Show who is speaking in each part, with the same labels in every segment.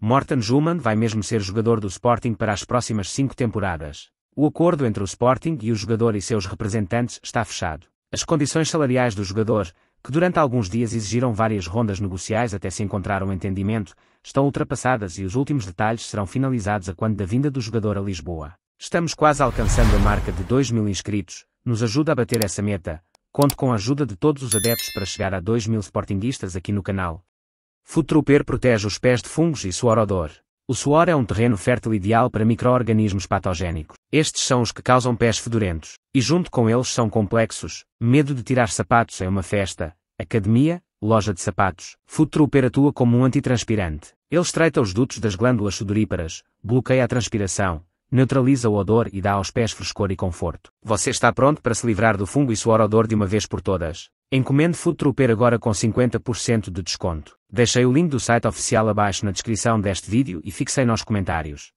Speaker 1: Morten Schumann vai mesmo ser jogador do Sporting para as próximas cinco temporadas. O acordo entre o Sporting e o jogador e seus representantes está fechado. As condições salariais do jogador, que durante alguns dias exigiram várias rondas negociais até se encontrar um entendimento, estão ultrapassadas e os últimos detalhes serão finalizados a quando da vinda do jogador a Lisboa. Estamos quase alcançando a marca de 2 mil inscritos, nos ajuda a bater essa meta. Conto com a ajuda de todos os adeptos para chegar a 2 mil sportinguistas aqui no canal. Futroper protege os pés de fungos e suor odor. O suor é um terreno fértil ideal para micro-organismos patogénicos. Estes são os que causam pés fedorentos, e junto com eles são complexos, medo de tirar sapatos em é uma festa, academia, loja de sapatos. Futroper atua como um antitranspirante. Ele estreita os dutos das glândulas sudoríparas, bloqueia a transpiração, neutraliza o odor e dá aos pés frescor e conforto. Você está pronto para se livrar do fungo e suor odor de uma vez por todas? Encomende Food Trooper agora com 50% de desconto. Deixei o link do site oficial abaixo na descrição deste vídeo e fixei nos comentários.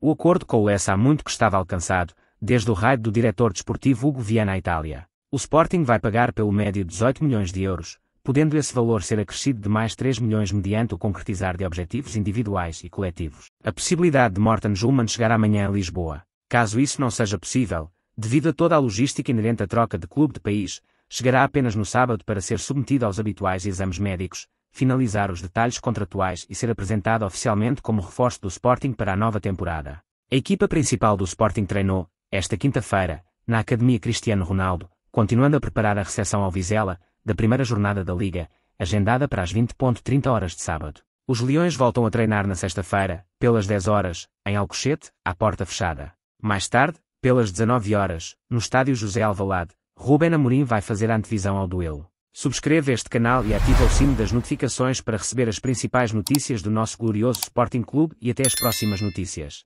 Speaker 1: O acordo com o S há muito que estava alcançado, desde o raid do diretor desportivo Hugo Viana à Itália. O Sporting vai pagar pelo médio 18 milhões de euros, podendo esse valor ser acrescido de mais 3 milhões mediante o concretizar de objetivos individuais e coletivos. A possibilidade de Morten Schumann chegar amanhã a Lisboa. Caso isso não seja possível, devido a toda a logística inerente à troca de clube de país, chegará apenas no sábado para ser submetido aos habituais exames médicos, finalizar os detalhes contratuais e ser apresentado oficialmente como reforço do Sporting para a nova temporada. A equipa principal do Sporting treinou, esta quinta-feira, na Academia Cristiano Ronaldo, continuando a preparar a recepção ao Vizela, da primeira jornada da Liga, agendada para as 20.30 horas de sábado. Os Leões voltam a treinar na sexta-feira, pelas 10 horas, em Alcochete, à porta fechada. Mais tarde, pelas 19 horas, no estádio José Alvalade, Ruben Amorim vai fazer a antevisão ao duelo. Subscreva este canal e ativa o sino das notificações para receber as principais notícias do nosso glorioso Sporting Clube e até as próximas notícias.